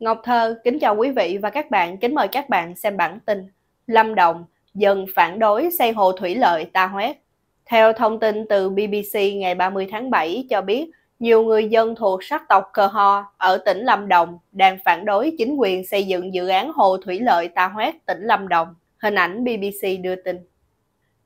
Ngọc Thơ kính chào quý vị và các bạn, kính mời các bạn xem bản tin Lâm Đồng dần phản đối xây hồ thủy lợi Ta Hoét. Theo thông tin từ BBC ngày 30 tháng 7 cho biết, nhiều người dân thuộc sắc tộc Cờ Ho ở tỉnh Lâm Đồng đang phản đối chính quyền xây dựng dự án hồ thủy lợi Ta Hoét tỉnh Lâm Đồng, hình ảnh BBC đưa tin.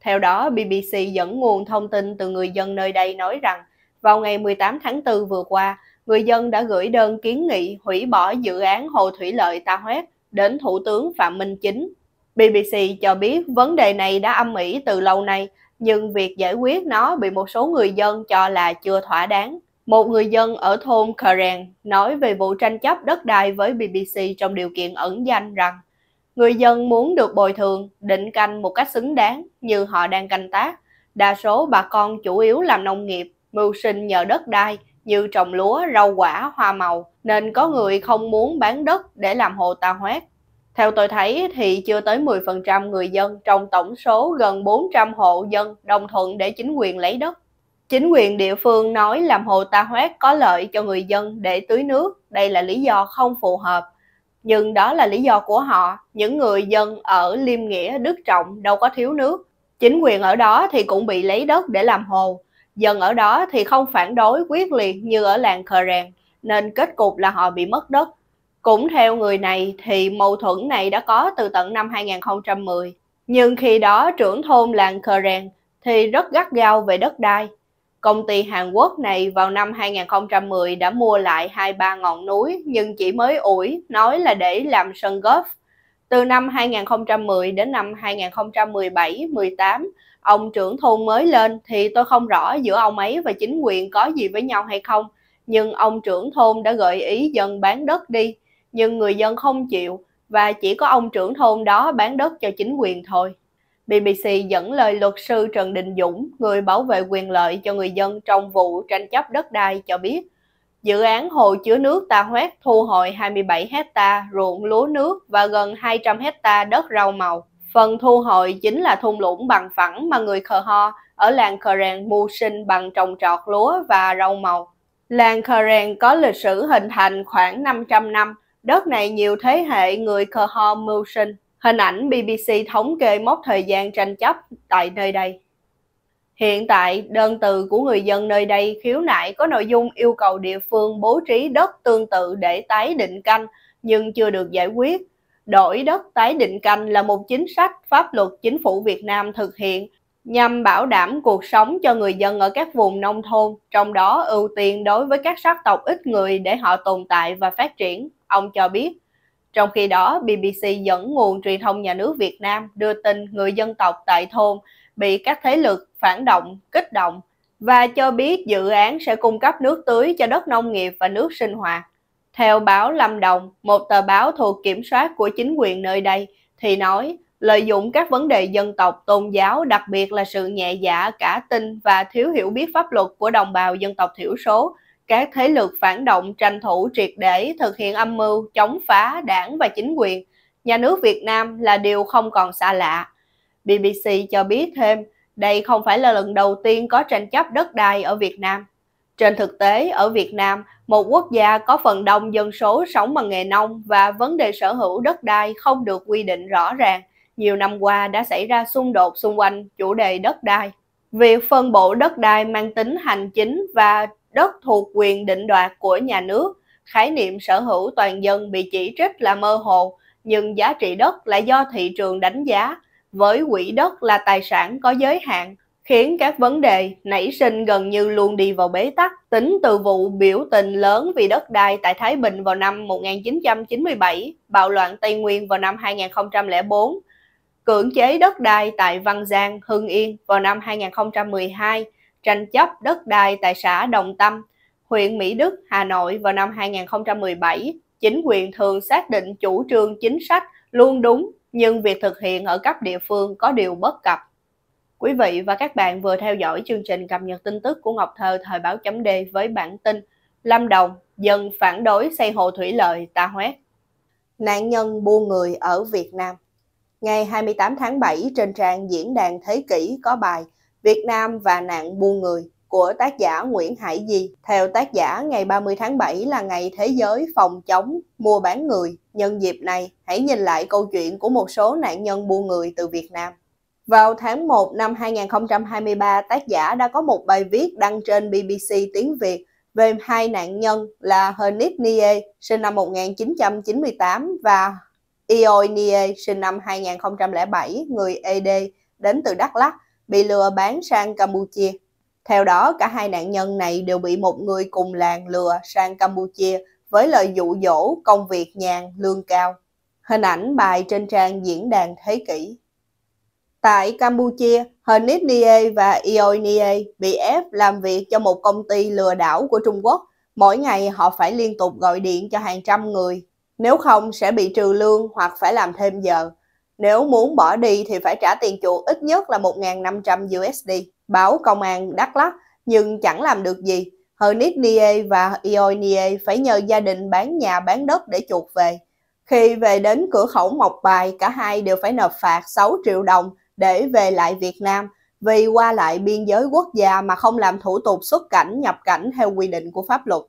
Theo đó, BBC dẫn nguồn thông tin từ người dân nơi đây nói rằng, vào ngày 18 tháng 4 vừa qua, người dân đã gửi đơn kiến nghị hủy bỏ dự án hồ thủy lợi Ta Hoét đến Thủ tướng Phạm Minh Chính. BBC cho biết vấn đề này đã âm ỉ từ lâu nay, nhưng việc giải quyết nó bị một số người dân cho là chưa thỏa đáng. Một người dân ở thôn Karen nói về vụ tranh chấp đất đai với BBC trong điều kiện ẩn danh rằng người dân muốn được bồi thường, định canh một cách xứng đáng như họ đang canh tác. Đa số bà con chủ yếu làm nông nghiệp, mưu sinh nhờ đất đai – như trồng lúa, rau quả, hoa màu, nên có người không muốn bán đất để làm hồ tà hoét Theo tôi thấy thì chưa tới 10% người dân trong tổng số gần 400 hộ dân đồng thuận để chính quyền lấy đất. Chính quyền địa phương nói làm hồ ta hoét có lợi cho người dân để tưới nước, đây là lý do không phù hợp. Nhưng đó là lý do của họ, những người dân ở Liêm Nghĩa, Đức Trọng đâu có thiếu nước. Chính quyền ở đó thì cũng bị lấy đất để làm hồ, Dân ở đó thì không phản đối quyết liệt như ở làng Khờ Ràng, nên kết cục là họ bị mất đất. Cũng theo người này thì mâu thuẫn này đã có từ tận năm 2010. Nhưng khi đó trưởng thôn làng Khờ Ràng thì rất gắt gao về đất đai. Công ty Hàn Quốc này vào năm 2010 đã mua lại hai ba ngọn núi nhưng chỉ mới ủi, nói là để làm sân golf. Từ năm 2010 đến năm 2017-18, ông trưởng thôn mới lên thì tôi không rõ giữa ông ấy và chính quyền có gì với nhau hay không, nhưng ông trưởng thôn đã gợi ý dân bán đất đi, nhưng người dân không chịu và chỉ có ông trưởng thôn đó bán đất cho chính quyền thôi. BBC dẫn lời luật sư Trần Đình Dũng, người bảo vệ quyền lợi cho người dân trong vụ tranh chấp đất đai cho biết, dự án hồ chứa nước Ta Huét thu hồi 27 hecta ruộng lúa nước và gần 200 hecta đất rau màu. Phần thu hồi chính là thung lũng bằng phẳng mà người Khờ Ho ở làng Khờ Rèn mưu sinh bằng trồng trọt lúa và rau màu. Làng Khờ Rèn có lịch sử hình thành khoảng 500 năm, đất này nhiều thế hệ người Khờ Ho mưu sinh. Hình ảnh BBC thống kê mốc thời gian tranh chấp tại nơi đây. Hiện tại, đơn từ của người dân nơi đây khiếu nại có nội dung yêu cầu địa phương bố trí đất tương tự để tái định canh nhưng chưa được giải quyết đổi đất tái định canh là một chính sách pháp luật chính phủ Việt Nam thực hiện nhằm bảo đảm cuộc sống cho người dân ở các vùng nông thôn, trong đó ưu tiên đối với các sắc tộc ít người để họ tồn tại và phát triển, ông cho biết. Trong khi đó, BBC dẫn nguồn truyền thông nhà nước Việt Nam đưa tin người dân tộc tại thôn bị các thế lực phản động, kích động và cho biết dự án sẽ cung cấp nước tưới cho đất nông nghiệp và nước sinh hoạt. Theo báo Lâm Đồng, một tờ báo thuộc kiểm soát của chính quyền nơi đây, thì nói lợi dụng các vấn đề dân tộc, tôn giáo, đặc biệt là sự nhẹ dạ, cả tin và thiếu hiểu biết pháp luật của đồng bào dân tộc thiểu số, các thế lực phản động tranh thủ triệt để thực hiện âm mưu chống phá đảng và chính quyền, nhà nước Việt Nam là điều không còn xa lạ. BBC cho biết thêm, đây không phải là lần đầu tiên có tranh chấp đất đai ở Việt Nam. Trên thực tế, ở Việt Nam, một quốc gia có phần đông dân số sống bằng nghề nông và vấn đề sở hữu đất đai không được quy định rõ ràng, nhiều năm qua đã xảy ra xung đột xung quanh chủ đề đất đai. Việc phân bổ đất đai mang tính hành chính và đất thuộc quyền định đoạt của nhà nước, khái niệm sở hữu toàn dân bị chỉ trích là mơ hồ, nhưng giá trị đất lại do thị trường đánh giá, với quỹ đất là tài sản có giới hạn khiến các vấn đề nảy sinh gần như luôn đi vào bế tắc. Tính từ vụ biểu tình lớn vì đất đai tại Thái Bình vào năm 1997, bạo loạn Tây Nguyên vào năm 2004, cưỡng chế đất đai tại Văn Giang, Hưng Yên vào năm 2012, tranh chấp đất đai tại xã Đồng Tâm, huyện Mỹ Đức, Hà Nội vào năm 2017, chính quyền thường xác định chủ trương chính sách luôn đúng nhưng việc thực hiện ở cấp địa phương có điều bất cập. Quý vị và các bạn vừa theo dõi chương trình cập nhật tin tức của Ngọc Thơ thời báo chấm D với bản tin Lâm Đồng dần phản đối xây hồ thủy lợi Ta hoét. Nạn nhân buôn người ở Việt Nam Ngày 28 tháng 7 trên trang Diễn đàn Thế kỷ có bài Việt Nam và nạn buôn người của tác giả Nguyễn Hải Di. Theo tác giả, ngày 30 tháng 7 là ngày thế giới phòng chống mua bán người. Nhân dịp này, hãy nhìn lại câu chuyện của một số nạn nhân buôn người từ Việt Nam. Vào tháng 1 năm 2023, tác giả đã có một bài viết đăng trên BBC tiếng Việt về hai nạn nhân là Hernit Nie, sinh năm 1998 và Ioi Nie, sinh năm 2007, người ED, đến từ Đắk Lắk, bị lừa bán sang Campuchia. Theo đó, cả hai nạn nhân này đều bị một người cùng làng lừa sang Campuchia với lời dụ dỗ công việc nhàn lương cao. Hình ảnh bài trên trang diễn đàn Thế kỷ Tại Campuchia, Honitnie và Ionie bị ép làm việc cho một công ty lừa đảo của Trung Quốc. Mỗi ngày họ phải liên tục gọi điện cho hàng trăm người. Nếu không sẽ bị trừ lương hoặc phải làm thêm giờ. Nếu muốn bỏ đi thì phải trả tiền chuộc ít nhất là 1.500 USD. Báo công an Đắk Lắk nhưng chẳng làm được gì. Honitnie và Ionie phải nhờ gia đình bán nhà bán đất để chuộc về. Khi về đến cửa khẩu Mộc Bài, cả hai đều phải nộp phạt 6 triệu đồng để về lại Việt Nam vì qua lại biên giới quốc gia mà không làm thủ tục xuất cảnh nhập cảnh theo quy định của pháp luật.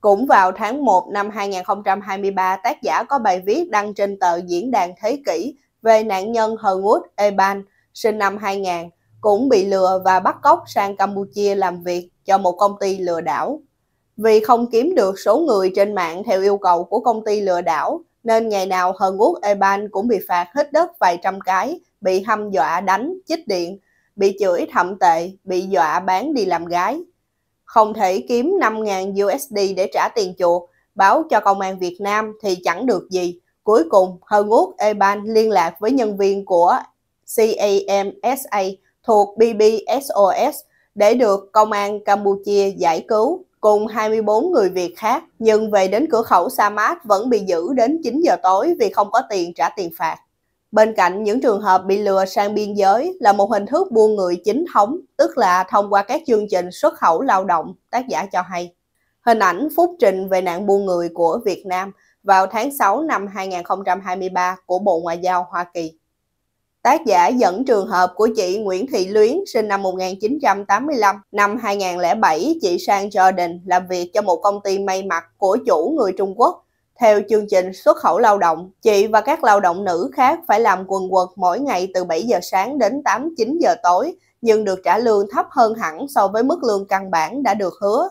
Cũng vào tháng 1 năm 2023, tác giả có bài viết đăng trên tờ Diễn đàn Thế kỷ về nạn nhân Herwood Eban, sinh năm 2000, cũng bị lừa và bắt cóc sang Campuchia làm việc cho một công ty lừa đảo. Vì không kiếm được số người trên mạng theo yêu cầu của công ty lừa đảo, nên ngày nào Hờn Quốc Eban cũng bị phạt hết đất vài trăm cái bị hâm dọa đánh, chích điện, bị chửi thậm tệ, bị dọa bán đi làm gái. Không thể kiếm 5.000 USD để trả tiền chuộc, báo cho công an Việt Nam thì chẳng được gì. Cuối cùng, Hờ Ngút Eban liên lạc với nhân viên của CAMSA thuộc BBSOS để được công an Campuchia giải cứu cùng 24 người Việt khác, nhưng về đến cửa khẩu Sa Mát vẫn bị giữ đến 9 giờ tối vì không có tiền trả tiền phạt. Bên cạnh những trường hợp bị lừa sang biên giới là một hình thức buôn người chính thống, tức là thông qua các chương trình xuất khẩu lao động, tác giả cho hay. Hình ảnh phúc trình về nạn buôn người của Việt Nam vào tháng 6 năm 2023 của Bộ Ngoại giao Hoa Kỳ. Tác giả dẫn trường hợp của chị Nguyễn Thị Luyến sinh năm 1985. Năm 2007, chị sang Jordan làm việc cho một công ty may mặc của chủ người Trung Quốc theo chương trình xuất khẩu lao động, chị và các lao động nữ khác phải làm quần quật mỗi ngày từ 7 giờ sáng đến 8-9 giờ tối, nhưng được trả lương thấp hơn hẳn so với mức lương căn bản đã được hứa.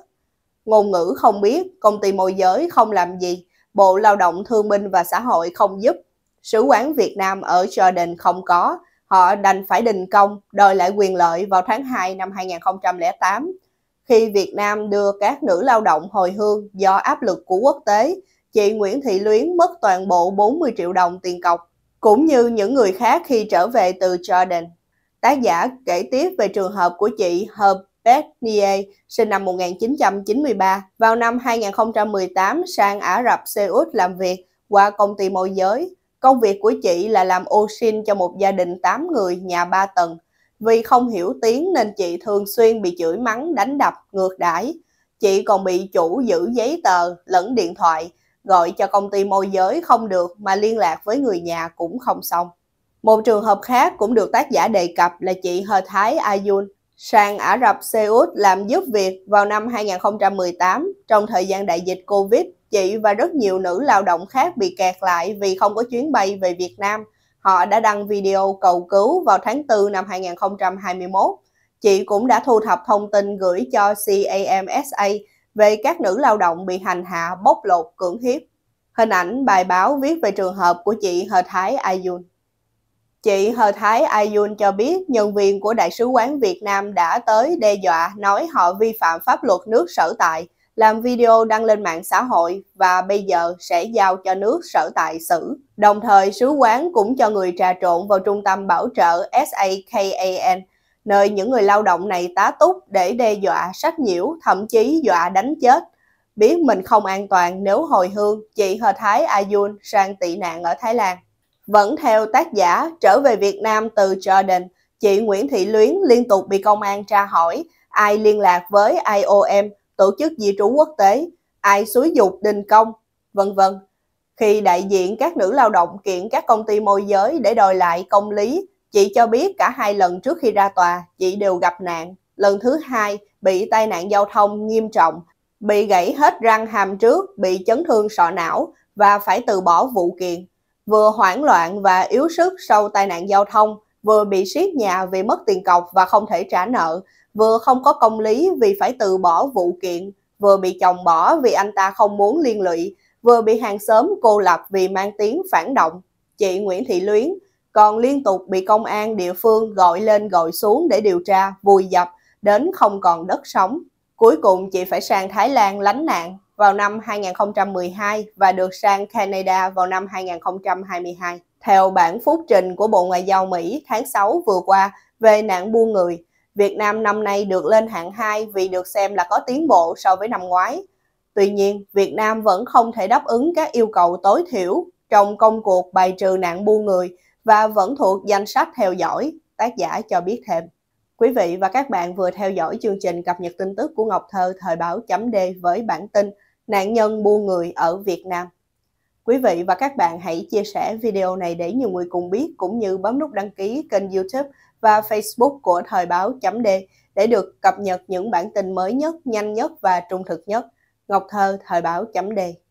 Ngôn ngữ không biết, công ty môi giới không làm gì, Bộ Lao động Thương binh và Xã hội không giúp, Sứ quán Việt Nam ở Jordan không có, họ đành phải đình công, đòi lại quyền lợi vào tháng 2 năm 2008. Khi Việt Nam đưa các nữ lao động hồi hương do áp lực của quốc tế, chị Nguyễn Thị Luyến mất toàn bộ 40 triệu đồng tiền cọc, cũng như những người khác khi trở về từ Jordan. Tác giả kể tiếp về trường hợp của chị Herbert Nie, sinh năm 1993, vào năm 2018 sang Ả Rập Xê Út làm việc qua công ty môi giới. Công việc của chị là làm ô xin cho một gia đình 8 người nhà 3 tầng. Vì không hiểu tiếng nên chị thường xuyên bị chửi mắng, đánh đập, ngược đãi. Chị còn bị chủ giữ giấy tờ lẫn điện thoại gọi cho công ty môi giới không được mà liên lạc với người nhà cũng không xong. Một trường hợp khác cũng được tác giả đề cập là chị Hờ Thái Ayun sang Ả Rập Seoul làm giúp việc vào năm 2018 trong thời gian đại dịch Covid. Chị và rất nhiều nữ lao động khác bị kẹt lại vì không có chuyến bay về Việt Nam. Họ đã đăng video cầu cứu vào tháng 4 năm 2021. Chị cũng đã thu thập thông tin gửi cho CAMSA về các nữ lao động bị hành hạ bóc lột cưỡng hiếp. Hình ảnh bài báo viết về trường hợp của chị Hờ Thái Ayun. Chị Hờ Thái Ayun cho biết nhân viên của Đại sứ quán Việt Nam đã tới đe dọa nói họ vi phạm pháp luật nước sở tại, làm video đăng lên mạng xã hội và bây giờ sẽ giao cho nước sở tại xử. Đồng thời, sứ quán cũng cho người trà trộn vào trung tâm bảo trợ SAKAN nơi những người lao động này tá túc để đe dọa, sách nhiễu, thậm chí dọa đánh chết. Biết mình không an toàn nếu hồi hương, chị Hờ Thái Ayun sang tị nạn ở Thái Lan. Vẫn theo tác giả, trở về Việt Nam từ Jordan, chị Nguyễn Thị Luyến liên tục bị công an tra hỏi ai liên lạc với IOM, tổ chức di trú quốc tế, ai xúi dục đình công, vân vân. Khi đại diện các nữ lao động kiện các công ty môi giới để đòi lại công lý, Chị cho biết cả hai lần trước khi ra tòa, chị đều gặp nạn. Lần thứ hai, bị tai nạn giao thông nghiêm trọng, bị gãy hết răng hàm trước, bị chấn thương sọ não và phải từ bỏ vụ kiện. Vừa hoảng loạn và yếu sức sau tai nạn giao thông, vừa bị siết nhà vì mất tiền cọc và không thể trả nợ, vừa không có công lý vì phải từ bỏ vụ kiện, vừa bị chồng bỏ vì anh ta không muốn liên lụy, vừa bị hàng xóm cô lập vì mang tiếng phản động. Chị Nguyễn Thị Luyến, còn liên tục bị công an địa phương gọi lên gọi xuống để điều tra, vùi dập, đến không còn đất sống. Cuối cùng chị phải sang Thái Lan lánh nạn vào năm 2012 và được sang Canada vào năm 2022. Theo bản phúc trình của Bộ Ngoại giao Mỹ tháng 6 vừa qua về nạn buôn người, Việt Nam năm nay được lên hạng 2 vì được xem là có tiến bộ so với năm ngoái. Tuy nhiên, Việt Nam vẫn không thể đáp ứng các yêu cầu tối thiểu trong công cuộc bài trừ nạn buôn người và vẫn thuộc danh sách theo dõi, tác giả cho biết thêm. Quý vị và các bạn vừa theo dõi chương trình cập nhật tin tức của Ngọc Thơ thời báo chấm D với bản tin Nạn nhân buôn người ở Việt Nam. Quý vị và các bạn hãy chia sẻ video này để nhiều người cùng biết cũng như bấm nút đăng ký kênh YouTube và Facebook của thời báo chấm D để được cập nhật những bản tin mới nhất, nhanh nhất và trung thực nhất. Ngọc Thơ thời báo chấm D